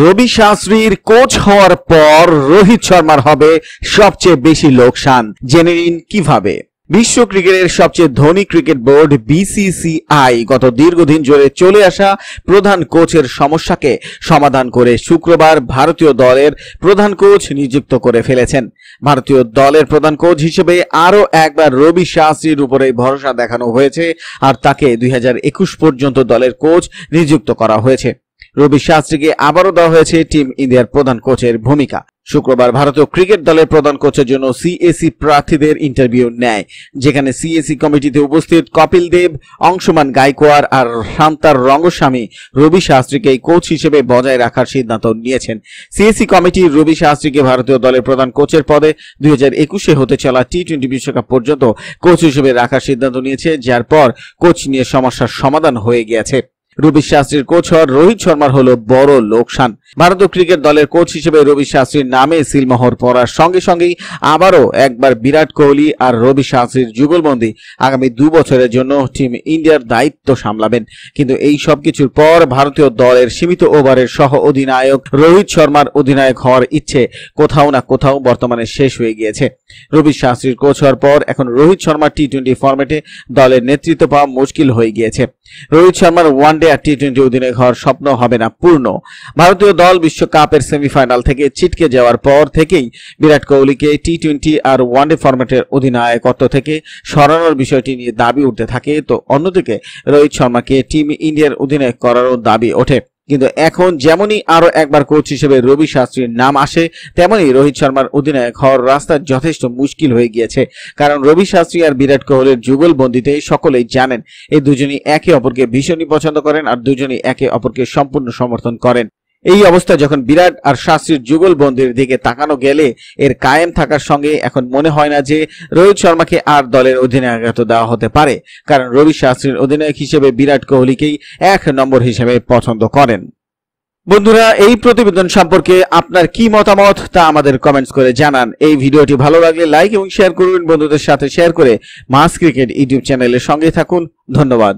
রবি শাস্ত্রীর coach হওয়ার পর রোহিত শর্মার হবে সবচেয়ে বেশি লোকসান জেনে নিন কিভাবে বিশ্ব ক্রিকেটের সবচেয়ে ধনী ক্রিকেট বোর্ড বিসিসিআই গত দীর্ঘদিন জোরে চলে আসা প্রধান কোচের সমস্যাকে সমাধান করে শুক্রবার ভারতীয় দলের প্রধান কোচ নিযুক্ত করে ফেলেছেন ভারতীয় দলের প্রধান কোচ হিসেবে আরও একবার রবি শাস্ত্রীর উপরে ভরসা দেখানো হয়েছে আর তাকে দুই পর্যন্ত দলের কোচ নিযুক্ত করা হয়েছে রবি শাস্ত্রীকে আবারও দেওয়া হয়েছে টিম ইন্ডিয়ার প্রধান কোচের ভূমিকা শুক্রবার ভারতীয় ক্রিকেট দলের প্রধান কোচের জন্য সিএসি প্রার্থীদের ইন্টারভিউ নেয় যেখানে সিএসি কমিটিতে উপস্থিত কপিল দেব অংশমান গাইকোয়ার আর শান্তার রঙ্গস্বামী রবি শাস্ত্রীকে কোচ হিসেবে বজায় রাখার সিদ্ধান্ত নিয়েছেন সিএসি কমিটি রবি শাস্ত্রীকে ভারতীয় দলের প্রধান কোচের পদে দুই হাজার একুশে হতে চলা টি টোয়েন্টি বিশ্বকাপ পর্যন্ত কোচ হিসেবে রাখার সিদ্ধান্ত নিয়েছে যার পর কোচ নিয়ে সমস্যার সমাধান হয়ে গিয়েছে রবি শাস্ত্রীর কোচ হওয়ার রোহিত শর্মার হল বড় লোকসান ভারতীয় ক্রিকেট দলের কোচ হিসেবে রবি শাস্ত্রীর নামে সিলমোহর পড়ার সঙ্গে সঙ্গেই আবারও একবার বিরাট কোহলি আর রবি শাস্ত্রীর যুগলবন্দি আগামী দু বছরের জন্য টিম ইন্ডিয়ার দায়িত্ব সামলাবেন কিন্তু এই সব কিছুর পর ভারতীয় দলের সীমিত ওভারের সহ অধিনায়ক রোহিত শর্মার অধিনায়ক হওয়ার ইচ্ছে কোথাও না কোথাও বর্তমানে শেষ হয়ে গিয়েছে রবি শাস্ত্রীর কোচ হওয়ার পর এখন রোহিত শর্মা টি টোয়েন্টি ফর্মেটে দলের নেতৃত্ব পাওয়া মুশকিল হয়ে গিয়েছে রোহিত শর্মার ওয়ান ওয়ানডে আর টি টোয়েন্টি অধিনায়ক হওয়ার স্বপ্ন হবে না পূর্ণ ভারতীয় দল বিশ্বকাপের সেমিফাইনাল থেকে ছিটকে যাওয়ার পর থেকেই বিরাট কোহলিকে টি টোয়েন্টি আর ওয়ানডে ফরম্যাটের অধিনায়কত্ব থেকে সরানোর বিষয়টি নিয়ে দাবি উঠতে থাকে তো অন্যদিকে রোহিত শর্মাকে টিম ইন্ডিয়ার অধিনায়ক করারও দাবি ওঠে কিন্তু এখন যেমনই আরও একবার কোচ হিসেবে রবি শাস্ত্রীর নাম আসে তেমনই রোহিত শর্মার অধিনায়ক হওয়ার রাস্তা যথেষ্ট মুশকিল হয়ে গিয়েছে কারণ রবি শাস্ত্রী আর বিরাট কোহলির যুগলবন্দিতে সকলেই জানেন এই দুজনই একে অপরকে ভীষণই পছন্দ করেন আর দুজনই একে অপরকে সম্পূর্ণ সমর্থন করেন এই অবস্থা যখন বিরাট আর শাস্ত্রীর যুগল বন্ধুর দিকে তাকানো গেলে এর কায়েম থাকার সঙ্গে এখন মনে হয় না যে রোহিত শর্মাকে আর দলের অধিনায়কত্ব দেওয়া হতে পারে কারণ রবি শাস্ত্রীর অধিনায়ক হিসেবে বিরাট কোহলিকেই এক নম্বর হিসেবে পছন্দ করেন বন্ধুরা এই প্রতিবেদন সম্পর্কে আপনার কি মতামত তা আমাদের কমেন্টস করে জানান এই ভিডিওটি ভালো লাগলে লাইক এবং শেয়ার করুন বন্ধুদের সাথে শেয়ার করে মাস ক্রিকেট ইউটিউব চ্যানেলের সঙ্গে থাকুন ধন্যবাদ